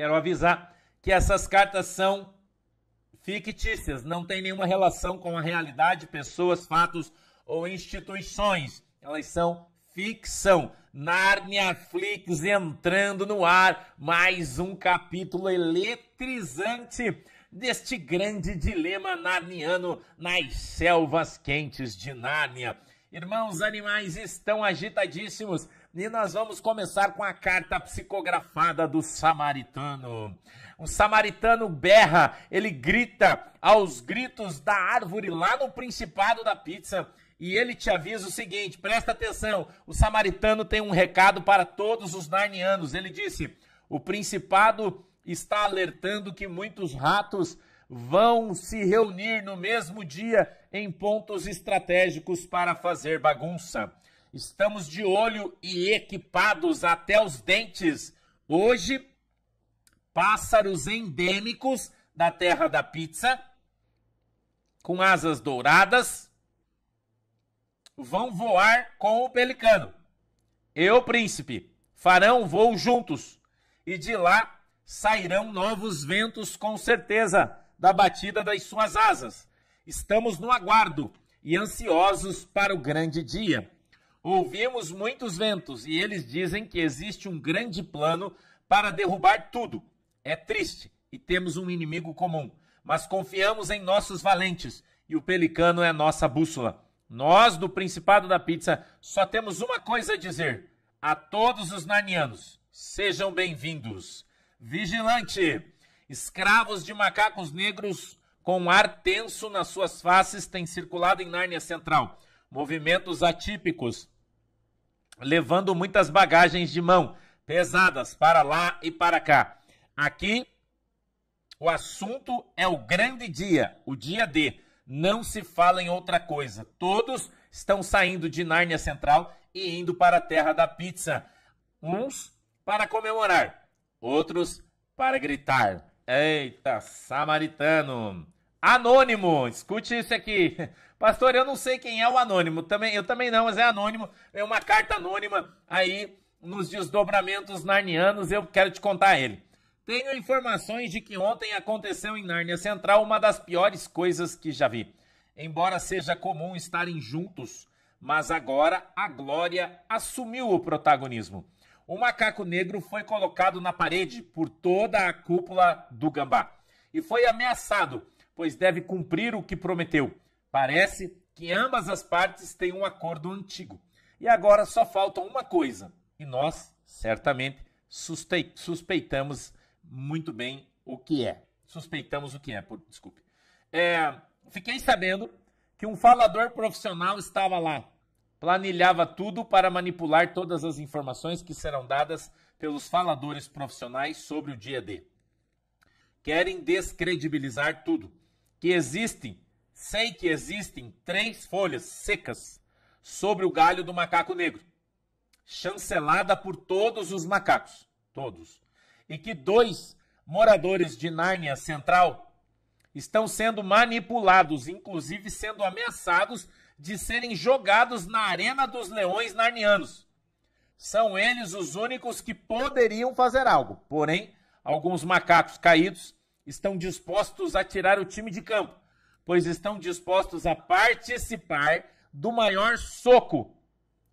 Quero avisar que essas cartas são fictícias, não tem nenhuma relação com a realidade, pessoas, fatos ou instituições. Elas são ficção. Narnia Flix entrando no ar, mais um capítulo eletrizante deste grande dilema narniano nas selvas quentes de Nárnia. Irmãos, animais estão agitadíssimos e nós vamos começar com a carta psicografada do samaritano. O samaritano berra, ele grita aos gritos da árvore lá no Principado da Pizza. E ele te avisa o seguinte: presta atenção, o samaritano tem um recado para todos os narnianos. Ele disse: o Principado está alertando que muitos ratos vão se reunir no mesmo dia em pontos estratégicos para fazer bagunça. Estamos de olho e equipados até os dentes. Hoje, pássaros endêmicos da terra da pizza, com asas douradas, vão voar com o pelicano. Eu, príncipe, farão voo juntos, e de lá sairão novos ventos, com certeza, da batida das suas asas. Estamos no aguardo e ansiosos para o grande dia. Ouvimos muitos ventos e eles dizem que existe um grande plano para derrubar tudo. É triste e temos um inimigo comum, mas confiamos em nossos valentes e o pelicano é nossa bússola. Nós do Principado da Pizza só temos uma coisa a dizer: a todos os narnianos, sejam bem-vindos. Vigilante, escravos de macacos negros com ar tenso nas suas faces têm circulado em Nárnia Central movimentos atípicos, levando muitas bagagens de mão, pesadas para lá e para cá. Aqui, o assunto é o grande dia, o dia D. Não se fala em outra coisa. Todos estão saindo de Nárnia Central e indo para a terra da pizza. Uns para comemorar, outros para gritar. Eita, samaritano! Anônimo, escute isso aqui. Pastor, eu não sei quem é o anônimo, também, eu também não, mas é anônimo. É uma carta anônima aí nos desdobramentos narnianos, eu quero te contar ele. Tenho informações de que ontem aconteceu em Nárnia Central uma das piores coisas que já vi. Embora seja comum estarem juntos, mas agora a Glória assumiu o protagonismo. O macaco negro foi colocado na parede por toda a cúpula do gambá e foi ameaçado pois deve cumprir o que prometeu. Parece que ambas as partes têm um acordo antigo. E agora só falta uma coisa, e nós, certamente, suspeitamos muito bem o que é. Suspeitamos o que é, por, desculpe. É, fiquei sabendo que um falador profissional estava lá. Planilhava tudo para manipular todas as informações que serão dadas pelos faladores profissionais sobre o dia D. Querem descredibilizar tudo que existem, sei que existem três folhas secas sobre o galho do macaco negro, chancelada por todos os macacos, todos, e que dois moradores de Nárnia Central estão sendo manipulados, inclusive sendo ameaçados de serem jogados na arena dos leões narnianos. São eles os únicos que poderiam fazer algo, porém, alguns macacos caídos estão dispostos a tirar o time de campo, pois estão dispostos a participar do maior soco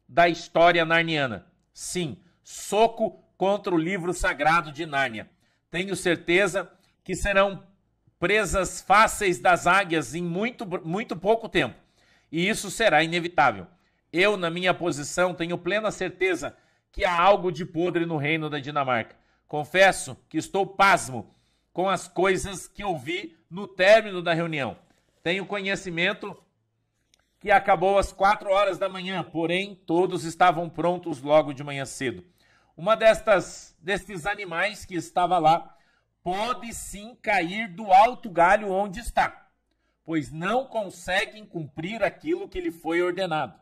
da história narniana. Sim, soco contra o livro sagrado de Nárnia. Tenho certeza que serão presas fáceis das águias em muito, muito pouco tempo, e isso será inevitável. Eu, na minha posição, tenho plena certeza que há algo de podre no reino da Dinamarca. Confesso que estou pasmo com as coisas que ouvi no término da reunião. Tenho conhecimento que acabou às quatro horas da manhã, porém todos estavam prontos logo de manhã cedo. Uma destas destes animais que estava lá pode sim cair do alto galho onde está, pois não conseguem cumprir aquilo que lhe foi ordenado.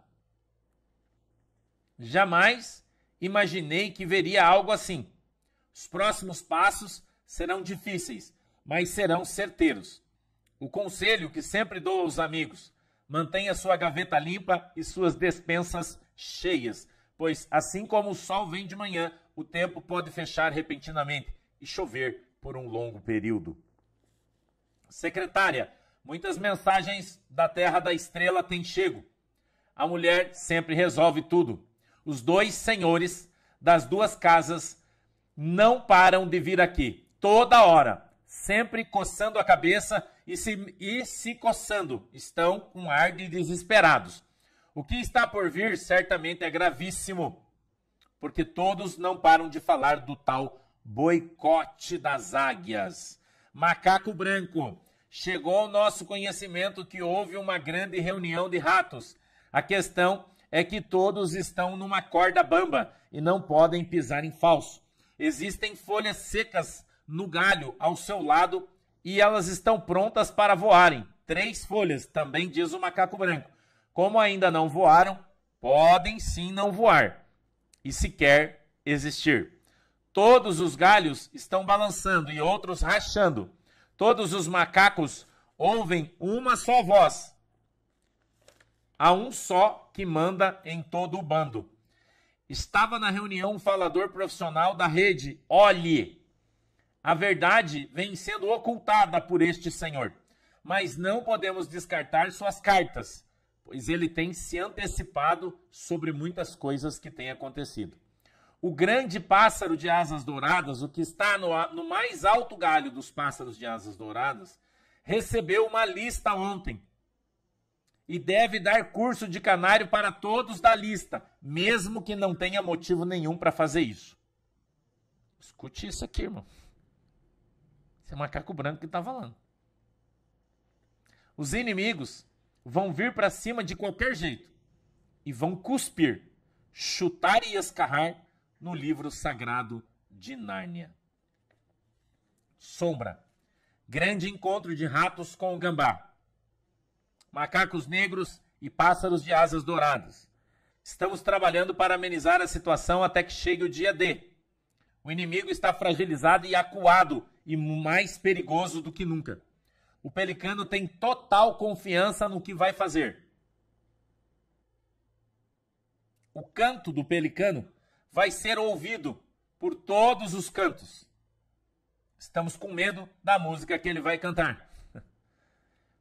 Jamais imaginei que veria algo assim. Os próximos passos serão difíceis, mas serão certeiros. O conselho que sempre dou aos amigos: mantenha sua gaveta limpa e suas despensas cheias, pois assim como o sol vem de manhã, o tempo pode fechar repentinamente e chover por um longo período. Secretária, muitas mensagens da Terra da Estrela têm chego. A mulher sempre resolve tudo. Os dois senhores das duas casas não param de vir aqui toda hora, sempre coçando a cabeça e se, e se coçando, estão com ar de desesperados. O que está por vir certamente é gravíssimo, porque todos não param de falar do tal boicote das águias. Macaco branco, chegou ao nosso conhecimento que houve uma grande reunião de ratos. A questão é que todos estão numa corda bamba e não podem pisar em falso. Existem folhas secas no galho ao seu lado e elas estão prontas para voarem. Três folhas, também diz o macaco branco. Como ainda não voaram, podem sim não voar e sequer existir. Todos os galhos estão balançando e outros rachando. Todos os macacos ouvem uma só voz. Há um só que manda em todo o bando. Estava na reunião um falador profissional da rede. Olhe, a verdade vem sendo ocultada por este Senhor. Mas não podemos descartar suas cartas, pois ele tem se antecipado sobre muitas coisas que têm acontecido. O grande pássaro de asas douradas, o que está no, no mais alto galho dos pássaros de asas douradas, recebeu uma lista ontem e deve dar curso de canário para todos da lista, mesmo que não tenha motivo nenhum para fazer isso. Escute isso aqui, irmão. Esse é macaco branco que está falando. Os inimigos vão vir para cima de qualquer jeito e vão cuspir, chutar e escarrar no livro sagrado de Nárnia. Sombra. Grande encontro de ratos com o gambá. Macacos negros e pássaros de asas douradas. Estamos trabalhando para amenizar a situação até que chegue o dia D. O inimigo está fragilizado e acuado e mais perigoso do que nunca. O pelicano tem total confiança no que vai fazer. O canto do pelicano vai ser ouvido por todos os cantos. Estamos com medo da música que ele vai cantar.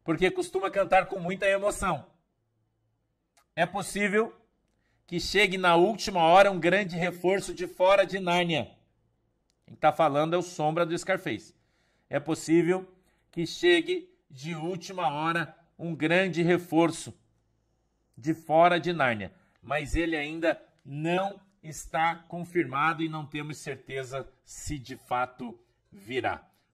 Porque costuma cantar com muita emoção. É possível que chegue na última hora um grande reforço de fora de Nárnia quem está falando é o Sombra do Scarface. É possível que chegue de última hora um grande reforço de fora de Nárnia, mas ele ainda não está confirmado e não temos certeza se de fato virá.